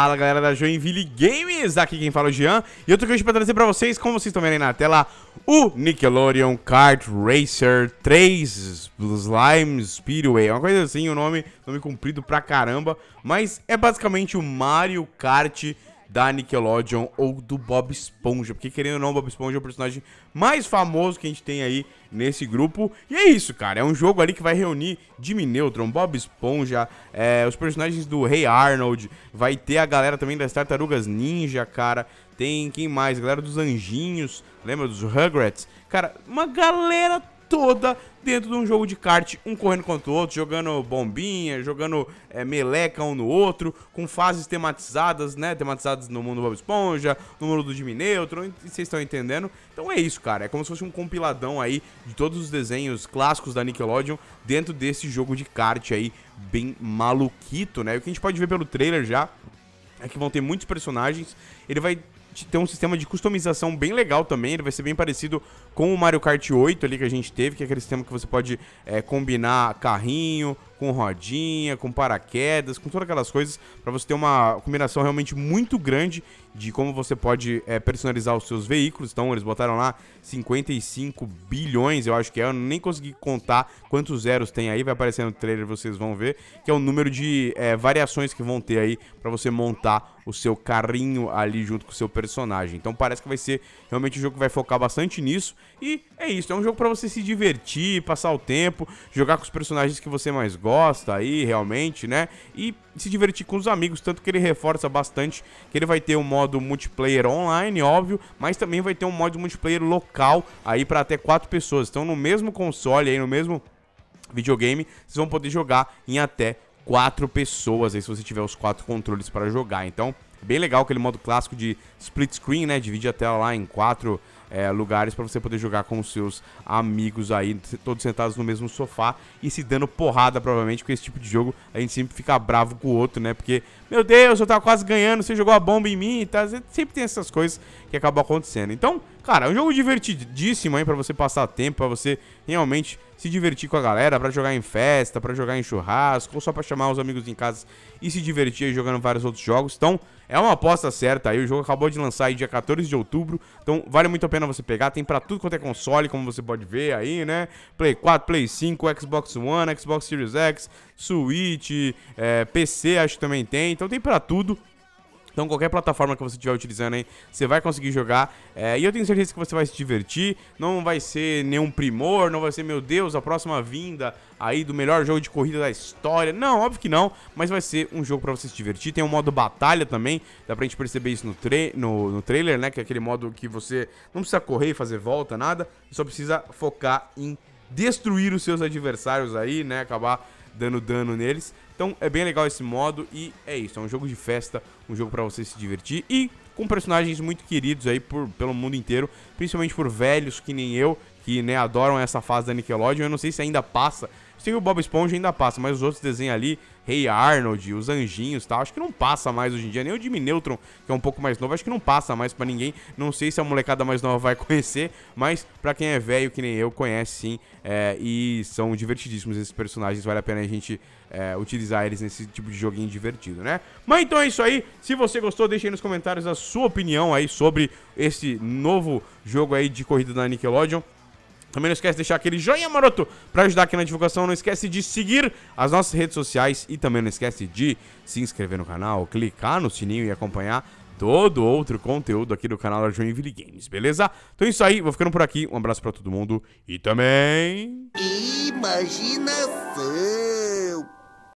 Fala galera da Joinville Games, aqui quem fala é o Jean E eu tô aqui hoje pra trazer pra vocês, como vocês estão vendo aí na tela O Nickelodeon Kart Racer 3 Slime Speedway é Uma coisa assim, o um nome, nome comprido pra caramba Mas é basicamente o Mario Kart da Nickelodeon ou do Bob Esponja. Porque, querendo ou não, Bob Esponja é o personagem mais famoso que a gente tem aí nesse grupo. E é isso, cara. É um jogo ali que vai reunir Jimmy Neutron, Bob Esponja, é, os personagens do Rei hey Arnold. Vai ter a galera também das Tartarugas Ninja, cara. Tem quem mais? A galera dos Anjinhos. Lembra dos Rugrats? Cara, uma galera toda dentro de um jogo de kart, um correndo contra o outro, jogando bombinha, jogando é, meleca um no outro, com fases tematizadas, né? Tematizadas no mundo do Bob Esponja, no mundo do Jimmy Neutron, vocês estão entendendo? Então é isso, cara. É como se fosse um compiladão aí de todos os desenhos clássicos da Nickelodeon dentro desse jogo de kart aí, bem maluquito, né? E o que a gente pode ver pelo trailer já é que vão ter muitos personagens. Ele vai ter um sistema de customização bem legal também. Ele vai ser bem parecido com o Mario Kart 8 ali que a gente teve, que é aquele sistema que você pode é, combinar carrinho, com rodinha, com paraquedas, com todas aquelas coisas, para você ter uma combinação realmente muito grande de como você pode é, personalizar os seus veículos. Então, eles botaram lá 55 bilhões, eu acho que é, eu nem consegui contar quantos zeros tem aí, vai aparecer no trailer, vocês vão ver, que é o número de é, variações que vão ter aí para você montar o seu carrinho ali junto com o seu personagem. Então, parece que vai ser realmente um jogo que vai focar bastante nisso. E é isso, é um jogo para você se divertir, passar o tempo, jogar com os personagens que você mais gosta gosta aí realmente, né? E se divertir com os amigos, tanto que ele reforça bastante que ele vai ter um modo multiplayer online, óbvio, mas também vai ter um modo multiplayer local aí para até quatro pessoas. Então no mesmo console aí, no mesmo videogame, vocês vão poder jogar em até quatro pessoas aí se você tiver os quatro controles para jogar. Então, Bem legal aquele modo clássico de split screen, né? Divide a tela lá em quatro é, lugares para você poder jogar com os seus amigos aí, todos sentados no mesmo sofá e se dando porrada, provavelmente, com esse tipo de jogo a gente sempre fica bravo com o outro, né? Porque, meu Deus, eu tava quase ganhando, você jogou a bomba em mim, e tá? Sempre tem essas coisas que acabam acontecendo. Então, cara, é um jogo divertidíssimo aí para você passar tempo, para você realmente se divertir com a galera, para jogar em festa, para jogar em churrasco, ou só para chamar os amigos em casa e se divertir aí jogando vários outros jogos. Então, é uma aposta certa aí. O jogo acabou de lançar aí dia 14 de outubro. Então, vale muito a pena você pegar. Tem para tudo quanto é console, como você pode ver aí, né? Play 4, Play 5, Xbox One, Xbox Series X, Switch, é, PC, acho que também tem. Então, tem para tudo. Então, qualquer plataforma que você estiver utilizando aí, você vai conseguir jogar. É, e eu tenho certeza que você vai se divertir. Não vai ser nenhum primor, não vai ser, meu Deus, a próxima vinda aí do melhor jogo de corrida da história. Não, óbvio que não, mas vai ser um jogo para você se divertir. Tem um modo batalha também, dá pra gente perceber isso no, tre no, no trailer, né? Que é aquele modo que você não precisa correr e fazer volta, nada. Só precisa focar em destruir os seus adversários aí, né? Acabar dando dano neles. Então é bem legal esse modo e é isso, é um jogo de festa, um jogo para você se divertir e com personagens muito queridos aí por, pelo mundo inteiro, principalmente por velhos que nem eu, que né, adoram essa fase da Nickelodeon. Eu não sei se ainda passa. Tem o Bob Esponja ainda passa, mas os outros desenhos ali, Rei hey Arnold, os anjinhos e tá? tal, acho que não passa mais hoje em dia. Nem o Jimmy Neutron, que é um pouco mais novo, acho que não passa mais para ninguém. Não sei se a molecada mais nova vai conhecer, mas para quem é velho, que nem eu, conhece sim. É, e são divertidíssimos esses personagens, vale a pena a gente é, utilizar eles nesse tipo de joguinho divertido, né? Mas então é isso aí. Se você gostou, deixe aí nos comentários a sua opinião aí sobre esse novo jogo aí de corrida da Nickelodeon. Também não esquece de deixar aquele joinha maroto para ajudar aqui na divulgação. Não esquece de seguir as nossas redes sociais e também não esquece de se inscrever no canal, clicar no sininho e acompanhar todo outro conteúdo aqui do canal da Joinville Games, beleza? Então é isso aí, vou ficando por aqui. Um abraço para todo mundo e também... Imaginação!